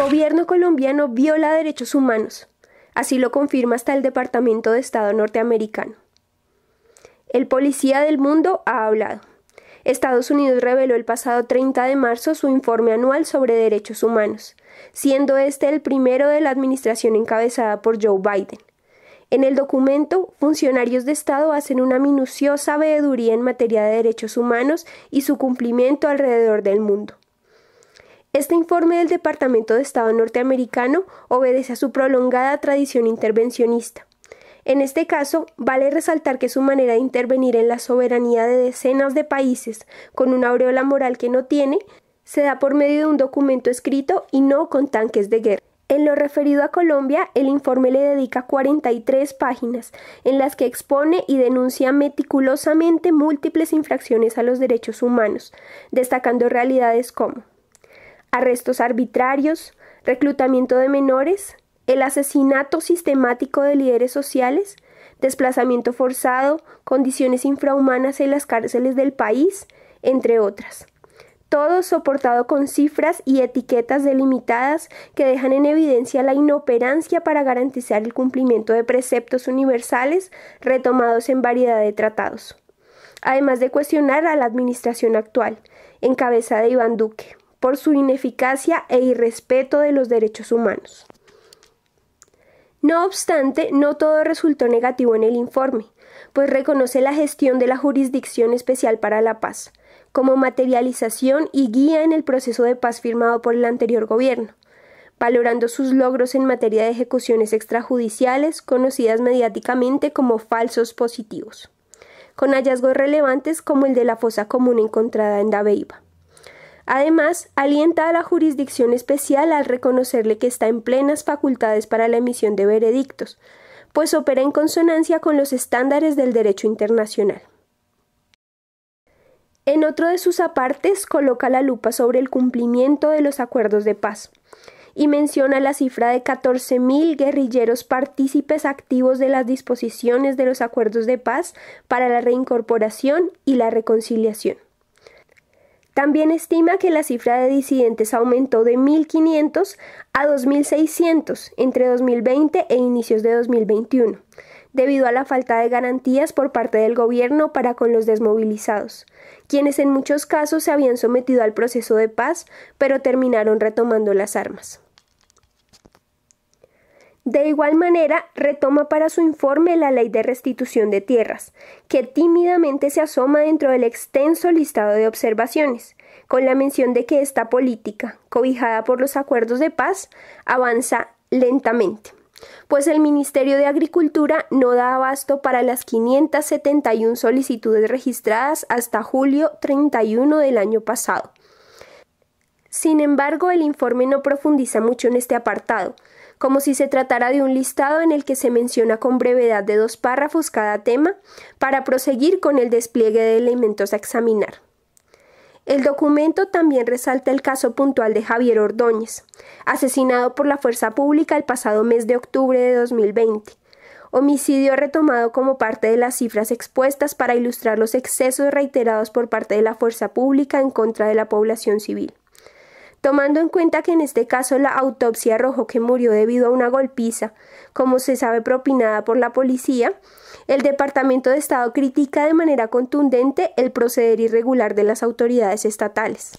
Gobierno colombiano viola derechos humanos. Así lo confirma hasta el Departamento de Estado norteamericano. El policía del mundo ha hablado. Estados Unidos reveló el pasado 30 de marzo su informe anual sobre derechos humanos, siendo este el primero de la administración encabezada por Joe Biden. En el documento, funcionarios de Estado hacen una minuciosa veeduría en materia de derechos humanos y su cumplimiento alrededor del mundo. Este informe del Departamento de Estado norteamericano obedece a su prolongada tradición intervencionista. En este caso, vale resaltar que su manera de intervenir en la soberanía de decenas de países con una aureola moral que no tiene, se da por medio de un documento escrito y no con tanques de guerra. En lo referido a Colombia, el informe le dedica 43 páginas, en las que expone y denuncia meticulosamente múltiples infracciones a los derechos humanos, destacando realidades como arrestos arbitrarios, reclutamiento de menores, el asesinato sistemático de líderes sociales, desplazamiento forzado, condiciones infrahumanas en las cárceles del país, entre otras. Todo soportado con cifras y etiquetas delimitadas que dejan en evidencia la inoperancia para garantizar el cumplimiento de preceptos universales retomados en variedad de tratados. Además de cuestionar a la administración actual, en cabeza de Iván Duque por su ineficacia e irrespeto de los derechos humanos. No obstante, no todo resultó negativo en el informe, pues reconoce la gestión de la Jurisdicción Especial para la Paz, como materialización y guía en el proceso de paz firmado por el anterior gobierno, valorando sus logros en materia de ejecuciones extrajudiciales conocidas mediáticamente como falsos positivos, con hallazgos relevantes como el de la fosa común encontrada en Dabeiba. Además, alienta a la jurisdicción especial al reconocerle que está en plenas facultades para la emisión de veredictos, pues opera en consonancia con los estándares del derecho internacional. En otro de sus apartes coloca la lupa sobre el cumplimiento de los acuerdos de paz y menciona la cifra de 14.000 guerrilleros partícipes activos de las disposiciones de los acuerdos de paz para la reincorporación y la reconciliación. También estima que la cifra de disidentes aumentó de 1.500 a 2.600 entre 2020 e inicios de 2021, debido a la falta de garantías por parte del gobierno para con los desmovilizados, quienes en muchos casos se habían sometido al proceso de paz, pero terminaron retomando las armas. De igual manera, retoma para su informe la ley de restitución de tierras, que tímidamente se asoma dentro del extenso listado de observaciones, con la mención de que esta política, cobijada por los acuerdos de paz, avanza lentamente pues el Ministerio de Agricultura no da abasto para las 571 solicitudes registradas hasta julio 31 del año pasado. Sin embargo, el informe no profundiza mucho en este apartado, como si se tratara de un listado en el que se menciona con brevedad de dos párrafos cada tema, para proseguir con el despliegue de elementos a examinar. El documento también resalta el caso puntual de Javier Ordóñez, asesinado por la fuerza pública el pasado mes de octubre de 2020, homicidio retomado como parte de las cifras expuestas para ilustrar los excesos reiterados por parte de la fuerza pública en contra de la población civil. Tomando en cuenta que en este caso la autopsia arrojó que murió debido a una golpiza, como se sabe propinada por la policía, el Departamento de Estado critica de manera contundente el proceder irregular de las autoridades estatales.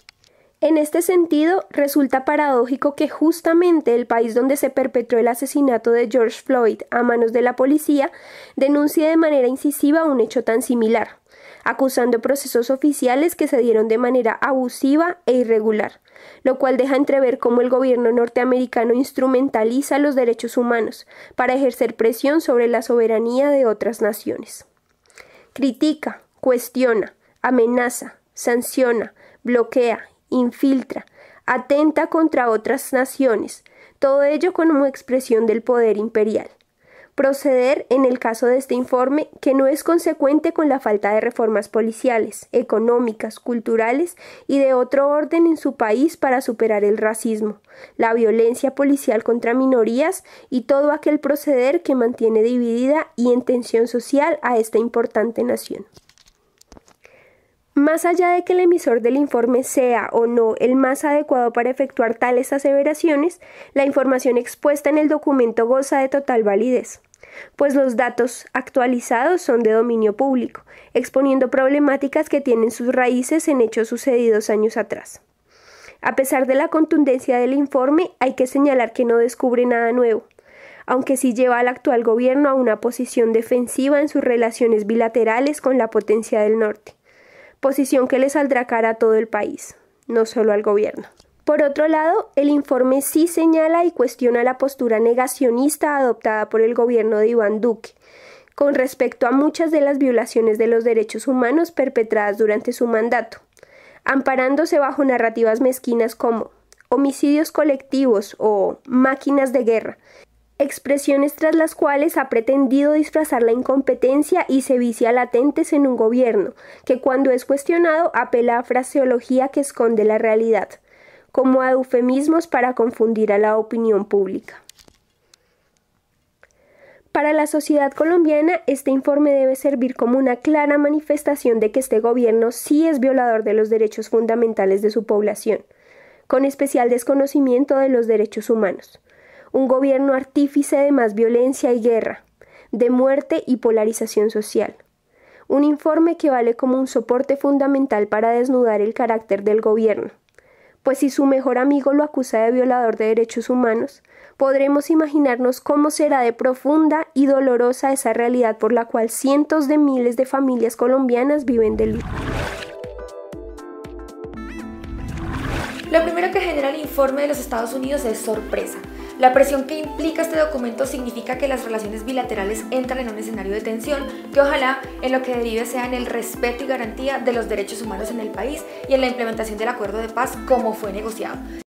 En este sentido, resulta paradójico que justamente el país donde se perpetró el asesinato de George Floyd a manos de la policía denuncie de manera incisiva un hecho tan similar, acusando procesos oficiales que se dieron de manera abusiva e irregular, lo cual deja entrever cómo el gobierno norteamericano instrumentaliza los derechos humanos para ejercer presión sobre la soberanía de otras naciones. Critica, cuestiona, amenaza, sanciona, bloquea, infiltra, atenta contra otras naciones, todo ello como expresión del poder imperial proceder en el caso de este informe que no es consecuente con la falta de reformas policiales, económicas, culturales y de otro orden en su país para superar el racismo, la violencia policial contra minorías y todo aquel proceder que mantiene dividida y en tensión social a esta importante nación. Más allá de que el emisor del informe sea o no el más adecuado para efectuar tales aseveraciones, la información expuesta en el documento goza de total validez pues los datos actualizados son de dominio público, exponiendo problemáticas que tienen sus raíces en hechos sucedidos años atrás. A pesar de la contundencia del informe, hay que señalar que no descubre nada nuevo, aunque sí lleva al actual gobierno a una posición defensiva en sus relaciones bilaterales con la potencia del norte, posición que le saldrá cara a todo el país, no solo al gobierno. Por otro lado, el informe sí señala y cuestiona la postura negacionista adoptada por el gobierno de Iván Duque con respecto a muchas de las violaciones de los derechos humanos perpetradas durante su mandato, amparándose bajo narrativas mezquinas como homicidios colectivos o máquinas de guerra, expresiones tras las cuales ha pretendido disfrazar la incompetencia y se vicia latentes en un gobierno, que cuando es cuestionado apela a fraseología que esconde la realidad como a eufemismos para confundir a la opinión pública. Para la sociedad colombiana, este informe debe servir como una clara manifestación de que este gobierno sí es violador de los derechos fundamentales de su población, con especial desconocimiento de los derechos humanos. Un gobierno artífice de más violencia y guerra, de muerte y polarización social. Un informe que vale como un soporte fundamental para desnudar el carácter del gobierno, pues si su mejor amigo lo acusa de violador de derechos humanos, podremos imaginarnos cómo será de profunda y dolorosa esa realidad por la cual cientos de miles de familias colombianas viven de luto. Lo primero que genera el informe de los Estados Unidos es sorpresa la presión que implica este documento significa que las relaciones bilaterales entran en un escenario de tensión que ojalá en lo que derive sea en el respeto y garantía de los derechos humanos en el país y en la implementación del acuerdo de paz como fue negociado.